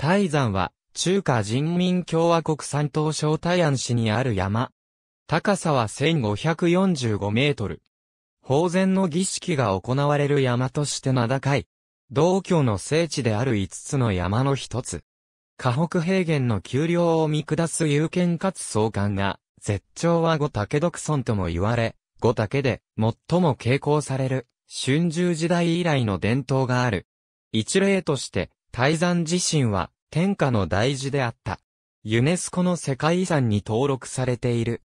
泰山は、中華人民共和国山東省大安市にある山。高さは1545メートル。法然の儀式が行われる山として名高い。道教の聖地である5つの山の一つ。河北平原の丘陵を見下す有権かつ壮観が、絶頂は五竹独尊とも言われ、五竹で最も傾向される、春秋時代以来の伝統がある。一例として、泰山自身は天下の大事であった。ユネスコの世界遺産に登録されている。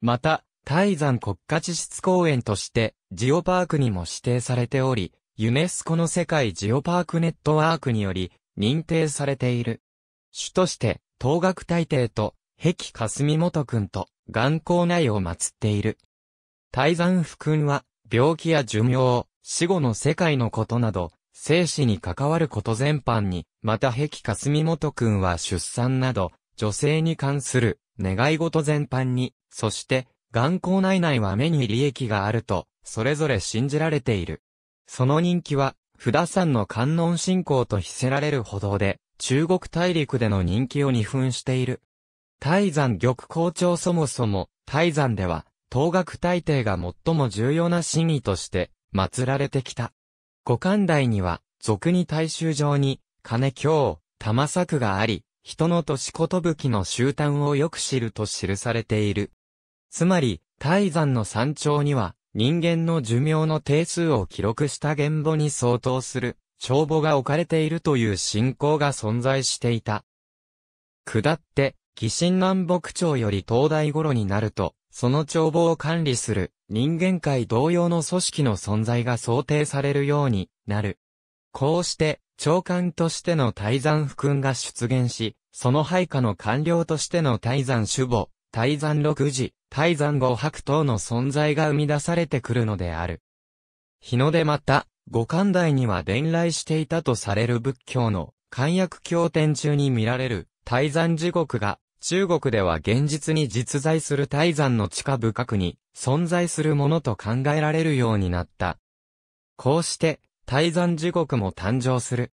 また、泰山国家地質公園としてジオパークにも指定されており、ユネスコの世界ジオパークネットワークにより認定されている。主として、東学大帝と、壁霞元君と、眼光内を祀っている。泰山福君は、病気や寿命、死後の世界のことなど、生死に関わること全般に、また碧霞元君は出産など、女性に関する願い事全般に、そして、眼光内内は目に利益があると、それぞれ信じられている。その人気は、不打山の観音信仰と秘せられるほどで、中国大陸での人気を二分している。泰山玉校長そもそも、泰山では、東学大帝が最も重要な神意として、祀られてきた。五冠台には、俗に大衆上に、金京、玉作があり、人の年ことぶきの終端をよく知ると記されている。つまり、泰山の山頂には、人間の寿命の定数を記録した原簿に相当する、帳簿が置かれているという信仰が存在していた。下って、紀新南北朝より東大頃になると、その帳簿を管理する人間界同様の組織の存在が想定されるようになる。こうして、長官としての泰山福君が出現し、その配下の官僚としての泰山守母、泰山六次、泰山五白等の存在が生み出されてくるのである。日の出また、五官代には伝来していたとされる仏教の、漢訳経典中に見られる、泰山地獄が、中国では現実に実在する泰山の地下深くに存在するものと考えられるようになった。こうして、泰山地獄も誕生する。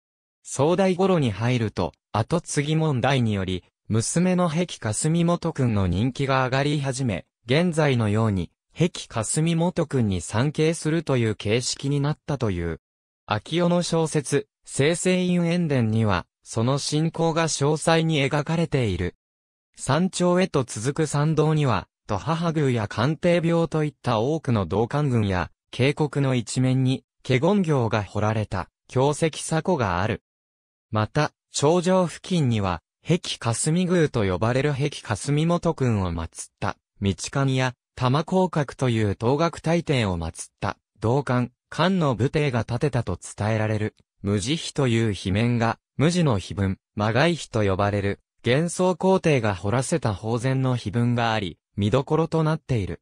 壮大頃に入ると、後継ぎ問題により、娘の碧霞元君の人気が上がり始め、現在のように、碧霞元君に参詣するという形式になったという。秋代の小説、生成院塩伝には、その信仰が詳細に描かれている。山頂へと続く山道には、と母宮や官邸病といった多くの道館群や、渓谷の一面に、華厳行が掘られた、強石鎖がある。また、頂上付近には、壁霞宮と呼ばれる壁霞元君を祀った、道神や、玉光閣という東学大帝を祀った、道館、官の武帝が建てたと伝えられる、無慈悲という碑面が、無慈の碑文、魔外碑と呼ばれる、幻想皇帝が掘らせた宝禅の碑文があり、見どころとなっている。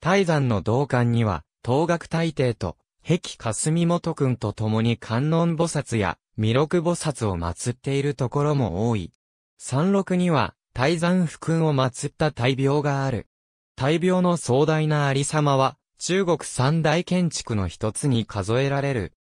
泰山の道館には、東岳大帝と、壁霞元君と共に観音菩薩や、弥勒菩薩を祀っているところも多い。山麓には、泰山福君を祀った大病がある。大病の壮大なありさまは、中国三大建築の一つに数えられる。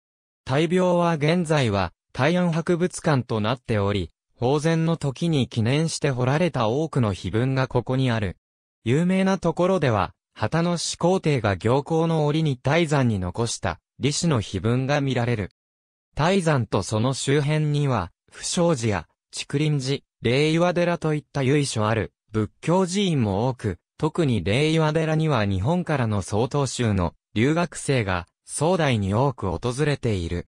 大病は現在は、大安博物館となっており、宝然の時に記念して掘られた多くの碑文がここにある。有名なところでは、旗の始皇帝が行幸の折に大山に残した、李氏の碑文が見られる。大山とその周辺には、不祥寺や、竹林寺、霊岩寺といった由緒ある、仏教寺院も多く、特に霊岩寺には日本からの曹洞宗の留学生が、壮代に多く訪れている。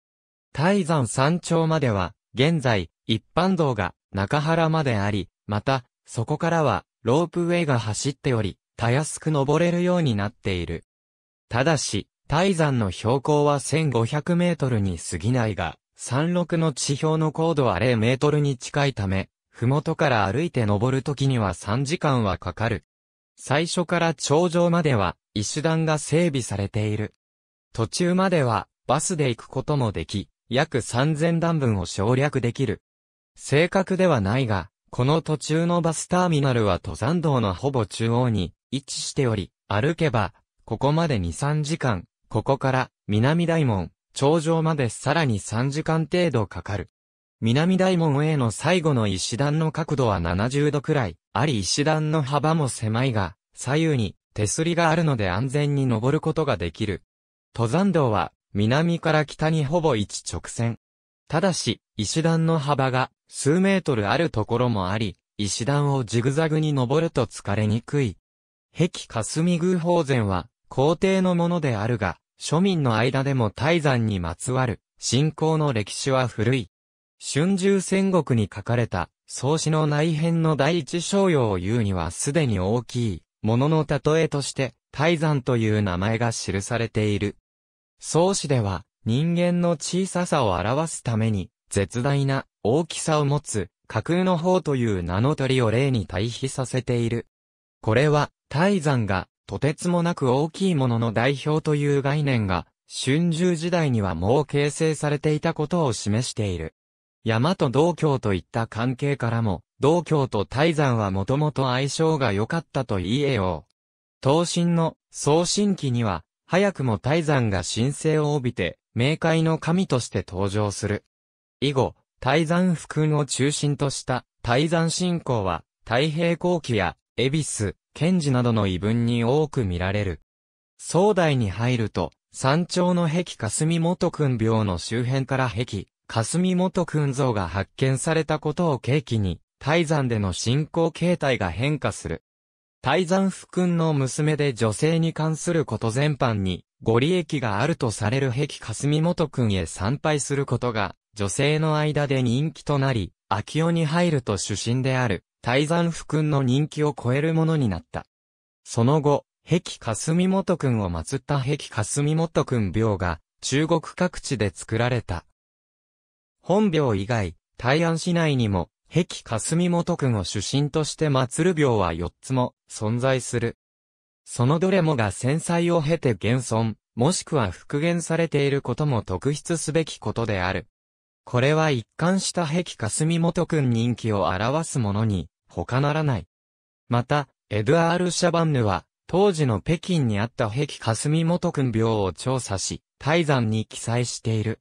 大山山頂までは、現在、一般道が中原まであり、また、そこからは、ロープウェイが走っており、たやすく登れるようになっている。ただし、泰山の標高は1500メートルに過ぎないが、山麓の地表の高度は0メートルに近いため、ふもとから歩いて登るときには3時間はかかる。最初から頂上までは、石段が整備されている。途中までは、バスで行くこともでき、約3000段分を省略できる。正確ではないが、この途中のバスターミナルは登山道のほぼ中央に位置しており、歩けば、ここまで2、3時間、ここから南大門、頂上までさらに3時間程度かかる。南大門への最後の石段の角度は70度くらい、あり石段の幅も狭いが、左右に手すりがあるので安全に登ることができる。登山道は南から北にほぼ一直線。ただし、石段の幅が数メートルあるところもあり、石段をジグザグに登ると疲れにくい。壁霞宮宝禅は、皇帝のものであるが、庶民の間でも大山にまつわる、信仰の歴史は古い。春秋戦国に書かれた、創始の内編の第一章用を言うにはすでに大きい、ものの例えとして、大山という名前が記されている。創始では、人間の小ささを表すために、絶大な大きさを持つ、架空の方という名の鳥を例に対比させている。これは、泰山が、とてつもなく大きいものの代表という概念が、春秋時代にはもう形成されていたことを示している。山と道教といった関係からも、道教と泰山はもともと相性が良かったと言えよう。東進の創新期には、早くも泰山が神聖を帯びて、冥界の神として登場する。以後、泰山福君を中心とした泰山信仰は、太平後期や、恵比寿、賢治などの異文に多く見られる。壮大に入ると、山頂の壁霞元君廟の周辺から壁、霞元君像が発見されたことを契機に、泰山での信仰形態が変化する。大山福君の娘で女性に関すること全般に、ご利益があるとされる壁霞元君へ参拝することが、女性の間で人気となり、秋代に入ると主審である、大山福君の人気を超えるものになった。その後、壁霞元君を祀った壁霞元君廟が、中国各地で作られた。本廟以外、大安市内にも、壁霞元君を主神として祀る廟は四つも存在する。そのどれもが戦災を経て現存、もしくは復元されていることも特筆すべきことである。これは一貫した壁霞元君人気を表すものに、他ならない。また、エドアール・シャバンヌは、当時の北京にあった壁霞元君病を調査し、泰山に記載している。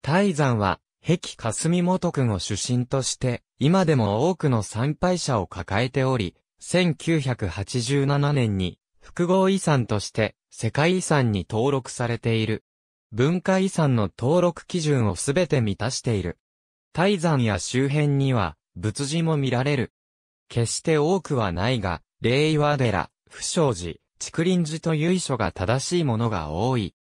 泰山は、碧霞元区を出身として、今でも多くの参拝者を抱えており、1987年に複合遺産として世界遺産に登録されている。文化遺産の登録基準をすべて満たしている。泰山や周辺には仏寺も見られる。決して多くはないが、霊岩寺、不祥寺、竹林寺と由緒が正しいものが多い。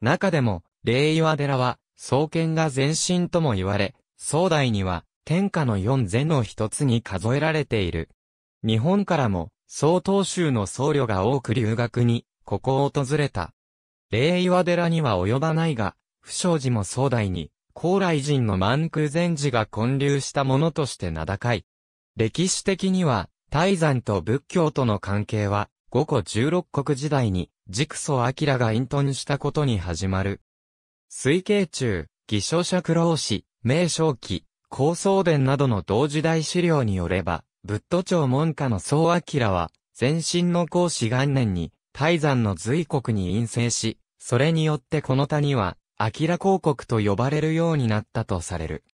中でも、霊岩寺は、創建が前身とも言われ、宋代には天下の四禅の一つに数えられている。日本からも、曹洞州の僧侶が多く留学に、ここを訪れた。霊岩寺には及ばないが、不祥寺も宋代に、高麗人の満空禅寺が建立したものとして名高い。歴史的には、泰山と仏教との関係は、五個十六国時代に、軸祖明が隠遁したことに始まる。水系中、偽証者苦労史、名称記、高僧伝などの同時代資料によれば、仏都町門下の総明は、前身の孔子元年に、泰山の随国に陰性し、それによってこの谷は、明公国と呼ばれるようになったとされる。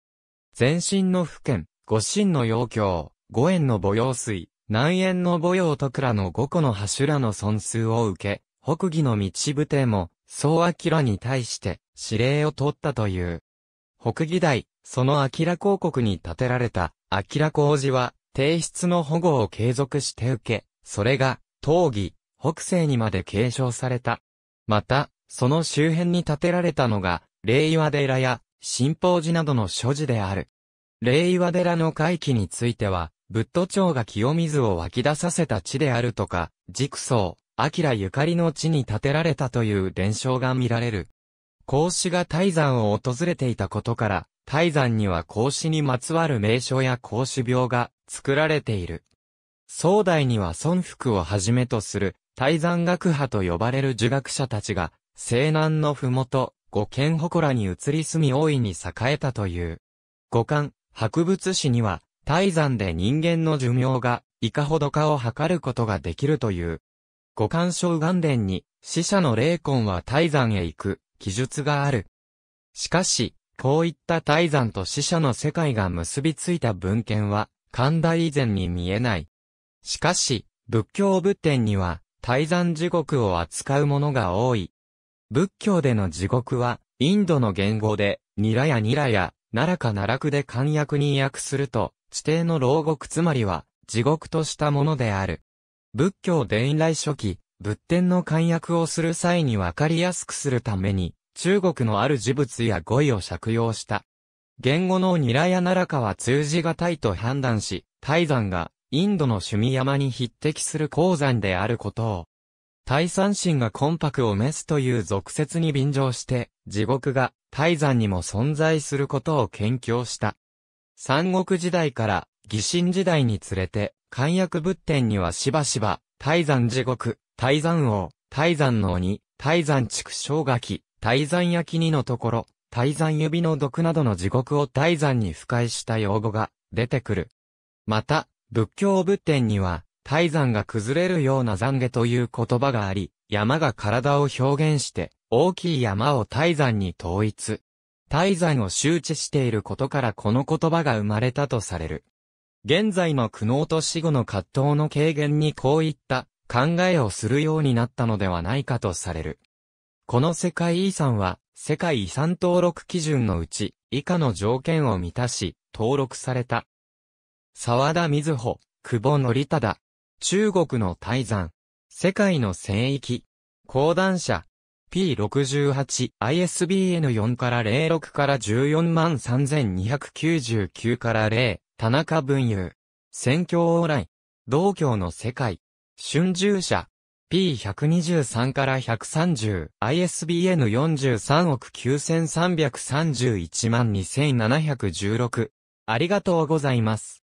前身の府県、五神の要郷、五円の母用水、南円の母用徳らの五個の柱の損数を受け、北義の道部帝も、宋明に対して指令を取ったという。北義大、その明広告に建てられた明工事は、帝室の保護を継続して受け、それが、東義、北西にまで継承された。また、その周辺に建てられたのが、霊岩寺や、新宝寺などの所持である。霊岩寺の回帰については、仏都町が清水を湧き出させた地であるとか、軸層、明ゆかりの地に建てられたという伝承が見られる。孔子が泰山を訪れていたことから、泰山には孔子にまつわる名称や孔子廟が作られている。宋代には孫福をはじめとする、泰山学派と呼ばれる儒学者たちが、西南の麓、五軒祠に移り住み大いに栄えたという。五巻、博物史には、泰山で人間の寿命が、いかほどかを測ることができるという、五感症元殿に、死者の霊魂は泰山へ行く、記述がある。しかし、こういった泰山と死者の世界が結びついた文献は、寛大以前に見えない。しかし、仏教仏典には、泰山地獄を扱うものが多い。仏教での地獄は、インドの言語で、ニラやニラや、奈良か奈落で簡約に訳すると、地底の牢獄つまりは、地獄としたものである。仏教伝来初期、仏典の簡約をする際にわかりやすくするために、中国のある事物や語彙を借用した。言語のニラやナラカは通じがたいと判断し、泰山がインドの趣味山に匹敵する鉱山であることを。泰山神が魂魄を召すという俗説に便乗して、地獄が泰山にも存在することを研究した。三国時代から疑心時代につれて、漢訳仏典にはしばしば、泰山地獄、泰山王、泰山の鬼、泰山畜生垣、泰山焼きにのところ、泰山指の毒などの地獄を泰山に不快した用語が出てくる。また、仏教仏典には、泰山が崩れるような懺悔という言葉があり、山が体を表現して、大きい山を泰山に統一。泰山を周知していることからこの言葉が生まれたとされる。現在の苦悩と死後の葛藤の軽減にこういった考えをするようになったのではないかとされる。この世界遺産は、世界遺産登録基準のうち、以下の条件を満たし、登録された。沢田瑞穂、久保則忠、中国の大山、世界の聖域、講談社、P68、ISBN4 から06から14万3299から0、田中文雄、宣教往来、道教の世界、春秋社、P123 から130、ISBN 43億9331万2716。ありがとうございます。